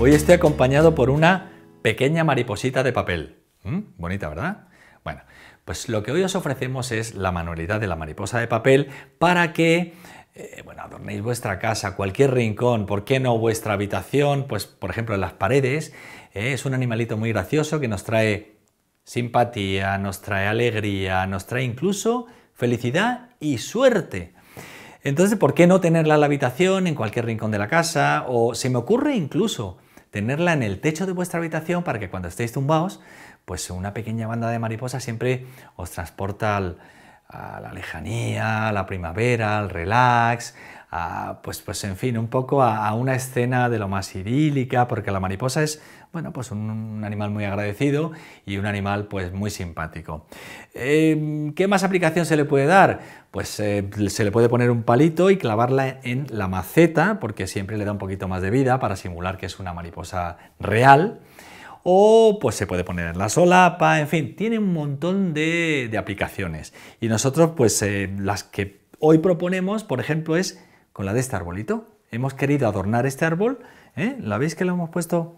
Hoy estoy acompañado por una pequeña mariposita de papel. Mm, bonita, ¿verdad? Bueno, pues lo que hoy os ofrecemos es la manualidad de la mariposa de papel para que eh, bueno, adornéis vuestra casa, cualquier rincón, ¿por qué no vuestra habitación? Pues, por ejemplo, en las paredes. Eh, es un animalito muy gracioso que nos trae simpatía, nos trae alegría, nos trae incluso felicidad y suerte. Entonces, ¿por qué no tenerla en la habitación, en cualquier rincón de la casa? O se me ocurre incluso tenerla en el techo de vuestra habitación para que cuando estéis tumbados, pues una pequeña banda de mariposas siempre os transporta a la lejanía, a la primavera, al relax, pues, pues en fin, un poco a, una escena de lo más idílica, porque la mariposa es, bueno, pues un, animal muy agradecido y un animal pues muy simpático. Em, ¿Qué más aplicación se le puede dar? Pues eh, se le puede poner un palito y clavarla en la maceta, porque siempre le da un poquito más de vida para simular que es una mariposa real o pues se puede poner en la solapa, en fin, tiene un montón de, aplicaciones. Y nosotros pues eh, las que hoy proponemos, por ejemplo, es con la de este arbolito. Hemos querido adornar este árbol, ¿eh? ¿la veis que lo hemos puesto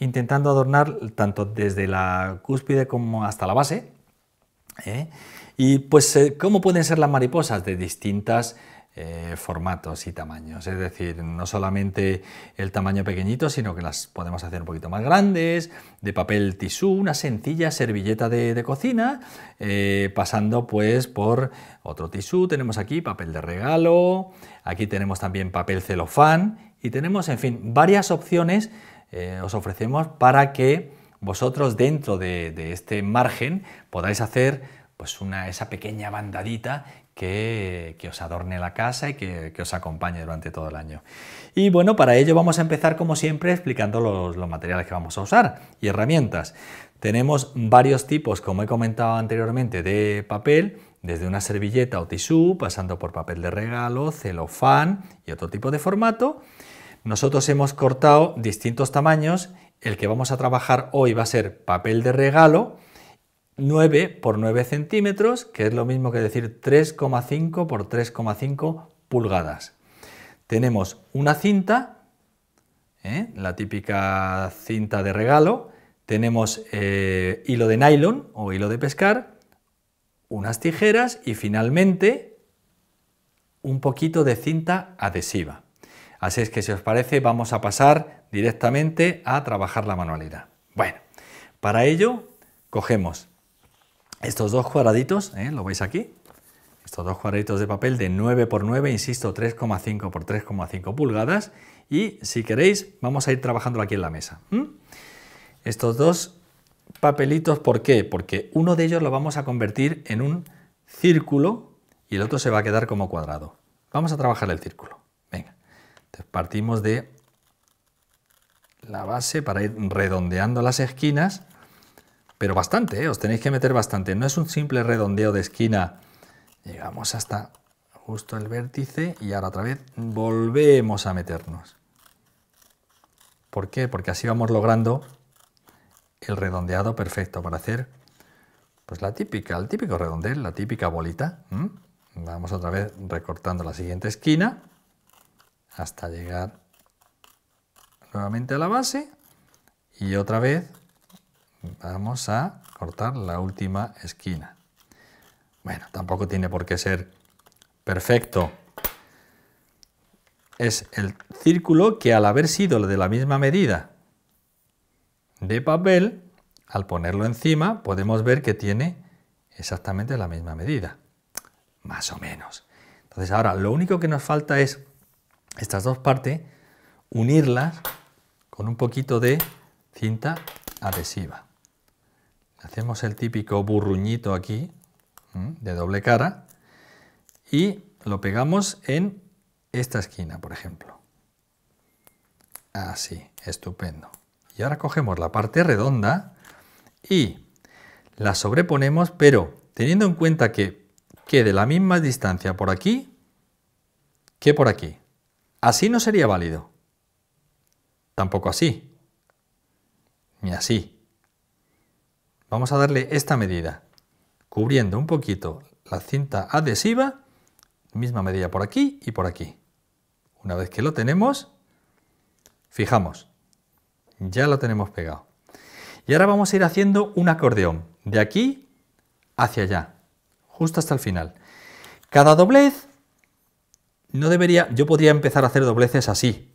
intentando adornar tanto desde la cúspide como hasta la base? ¿Eh? Y pues, eh, ¿cómo pueden ser las mariposas? De distintas eh, formatos y tamaños. Es decir, no solamente el tamaño pequeñito, sino que las podemos hacer un poquito más grandes, de papel tisú, una sencilla servilleta de, cocina, eh, pasando pues por otro tisú. Tenemos aquí papel de regalo, aquí tenemos también papel celofán y tenemos, en fin, varias opciones eh, os ofrecemos para que vosotros dentro de, de este margen podáis hacer pues una, esa pequeña bandadita que, os adorne la casa y que, os acompañe durante todo el año. Y bueno, para ello vamos a empezar como siempre explicando los, los materiales que vamos a usar y herramientas. Tenemos varios tipos, como he comentado anteriormente, de papel, desde una servilleta o tisú, pasando por papel de regalo, celofán y otro tipo de formato. Nosotros hemos cortado distintos tamaños. El que vamos a trabajar hoy va a ser papel de regalo, 9 por 9 centímetros, que es lo mismo que decir 3,5 por 3,5 pulgadas. Tenemos una cinta, ¿eh? la típica cinta de regalo, tenemos eh, hilo de nylon o hilo de pescar, unas tijeras y finalmente un poquito de cinta adhesiva. Así es que si os parece vamos a pasar directamente a trabajar la manualidad. Bueno, para ello cogemos estos dos cuadraditos, ¿eh? lo veis aquí, estos dos cuadraditos de papel de 9 por 9, insisto, 3,5 por 3,5 pulgadas y si queréis vamos a ir trabajando aquí en la mesa. Estos dos papelitos, ¿por qué? Porque uno de ellos lo vamos a convertir en un círculo y el otro se va a quedar como cuadrado. Vamos a trabajar el círculo. Venga, Entonces partimos de la base para ir redondeando las esquinas pero bastante, ¿eh? os tenéis que meter bastante. No es un simple redondeo de esquina. Llegamos hasta justo el vértice y ahora otra vez volvemos a meternos. ¿Por qué? Porque así vamos logrando el redondeado perfecto para hacer pues la típica, el típico redondeo, la típica bolita. Vamos otra vez recortando la siguiente esquina hasta llegar nuevamente a la base y otra vez Vamos a cortar la última esquina. Bueno, tampoco tiene por qué ser perfecto. Es el círculo que al haber sido de la misma medida de papel, al ponerlo encima podemos ver que tiene exactamente la misma medida, más o menos. Entonces ahora lo único que nos falta es estas dos partes, unirlas con un poquito de cinta adhesiva hacemos el típico burruñito aquí de doble cara y lo pegamos en esta esquina, por ejemplo. Así, estupendo. Y ahora cogemos la parte redonda y la sobreponemos, pero teniendo en cuenta que quede la misma distancia por aquí que por aquí. Así no sería válido. Tampoco así. Ni así. Vamos a darle esta medida, cubriendo un poquito la cinta adhesiva, misma medida por aquí y por aquí. Una vez que lo tenemos, fijamos, ya lo tenemos pegado. Y ahora vamos a ir haciendo un acordeón, de aquí hacia allá, justo hasta el final. Cada doblez no debería, yo podría empezar a hacer dobleces así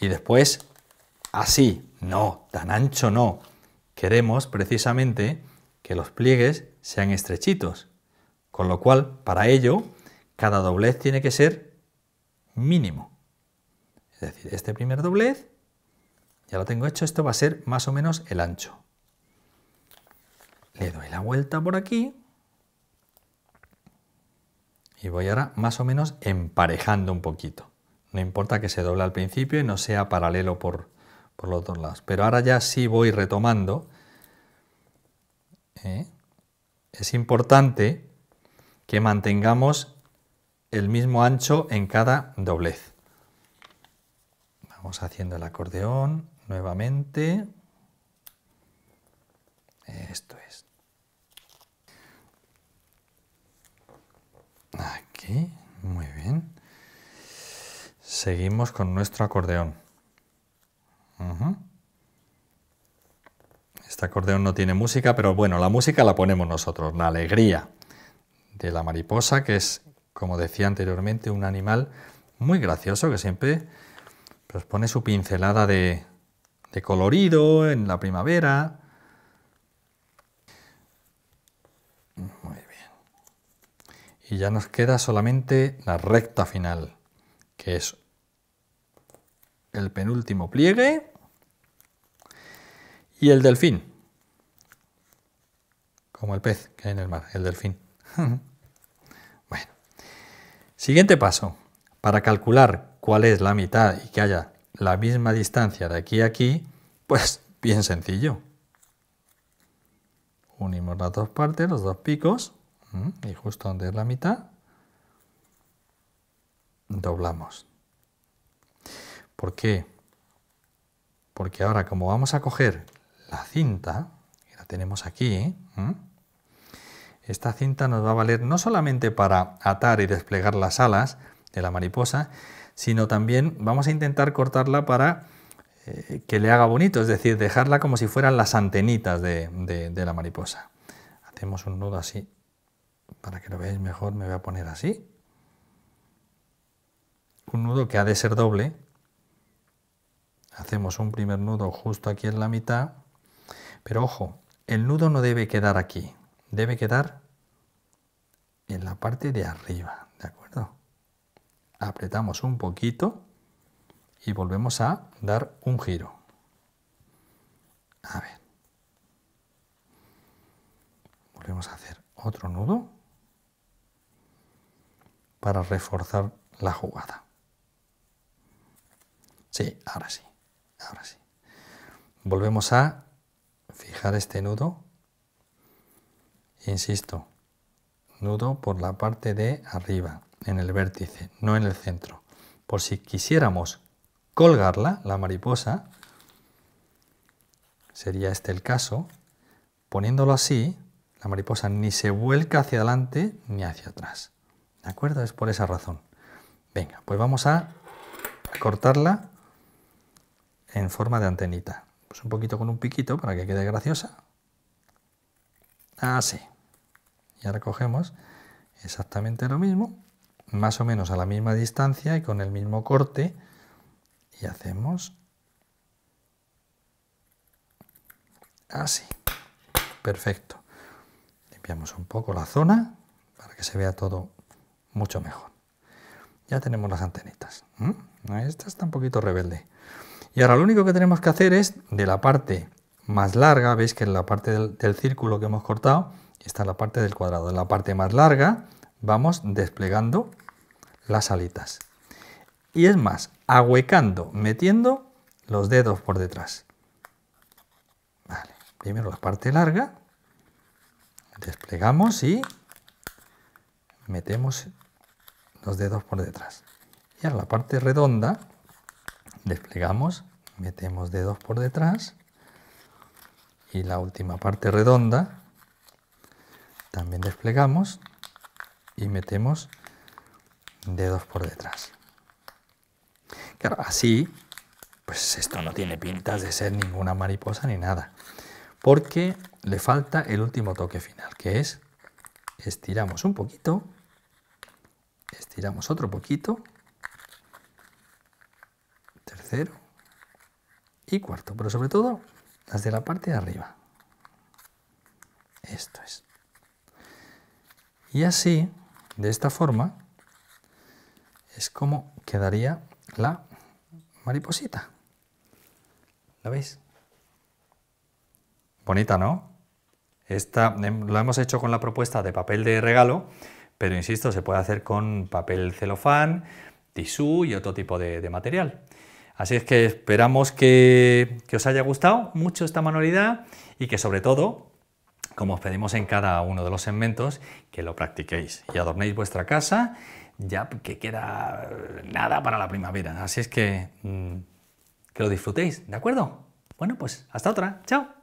y después así, no, tan ancho no. Queremos precisamente que los pliegues sean estrechitos, con lo cual, para ello, cada doblez tiene que ser mínimo. Es decir, este primer doblez, ya lo tengo hecho, esto va a ser más o menos el ancho. Le doy la vuelta por aquí y voy ahora más o menos emparejando un poquito. No importa que se doble al principio y no sea paralelo por, por los dos lados. Pero ahora ya sí voy retomando. ¿eh? Es importante que mantengamos el mismo ancho en cada doblez. Vamos haciendo el acordeón nuevamente. Esto es. Aquí, muy bien. Seguimos con nuestro acordeón. Este acordeón no tiene música, pero bueno, la música la ponemos nosotros, la alegría de la mariposa, que es, como decía anteriormente, un animal muy gracioso que siempre nos pues, pone su pincelada de, de colorido en la primavera. Muy bien. Y ya nos queda solamente la recta final, que es el penúltimo pliegue y el delfín. Como el pez que hay en el mar, el delfín. bueno. Siguiente paso. Para calcular cuál es la mitad y que haya la misma distancia de aquí a aquí, pues bien sencillo. Unimos las dos partes, los dos picos, y justo donde es la mitad, doblamos. ¿Por qué? Porque ahora como vamos a coger la cinta, que la tenemos aquí, esta cinta nos va a valer no solamente para atar y desplegar las alas de la mariposa, sino también vamos a intentar cortarla para eh, que le haga bonito, es decir, dejarla como si fueran las antenitas de la mariposa. Hacemos un nudo así, para que lo veáis mejor me voy a poner así. Un nudo que ha de ser doble. Hacemos un primer nudo justo aquí en la mitad pero ojo, el nudo no debe quedar aquí, debe quedar en la parte de arriba, ¿de acuerdo? Apretamos un poquito y volvemos a dar un giro. A ver. Volvemos a hacer otro nudo para reforzar la jugada. Sí, ahora sí, ahora sí. Volvemos a fijar este nudo, insisto, nudo por la parte de arriba, en el vértice, no en el centro. Por si quisiéramos colgarla, la mariposa, sería este el caso, poniéndolo así, la mariposa ni se vuelca hacia adelante ni hacia atrás. ¿De acuerdo? Es por esa razón. Venga, pues vamos a cortarla en forma de antenita pues un poquito con un piquito para que quede graciosa. Así. Ah, y ahora cogemos exactamente lo mismo, más o menos a la misma distancia y con el mismo corte. Y hacemos así. Perfecto. Limpiamos un poco la zona para que se vea todo mucho mejor. Ya tenemos las antenitas. Esta está un poquito rebelde. Y ahora lo único que tenemos que hacer es de la parte más larga, veis que en la parte del, círculo que hemos cortado, está la parte del cuadrado. En la parte más larga vamos desplegando las alitas. Y es más, ahuecando, metiendo los dedos por detrás. Vale, primero la parte larga, desplegamos y metemos los dedos por detrás. Y ahora la parte redonda, desplegamos, metemos dedos por detrás y la última parte redonda también desplegamos y metemos dedos por detrás. Claro, así, pues esto no tiene pintas de ser ninguna mariposa ni nada, porque le falta el último toque final, que es estiramos un poquito, estiramos otro poquito tercero y cuarto, pero sobre todo las de la parte de arriba. Esto es. Y así, de esta forma, es como quedaría la mariposita. ¿La veis? Bonita, ¿no? Esta em, lo hemos hecho con la propuesta de papel de regalo, pero insisto, se puede hacer con papel celofán, tisú y otro tipo de material. Así es que esperamos que, os haya gustado mucho esta manualidad y que sobre todo como os pedimos en cada uno de los segmentos, que lo practiquéis y adornéis vuestra casa, ya que queda nada para la primavera. Así es que mm, que lo disfrutéis, ¿de acuerdo? Bueno, pues hasta otra. Chao.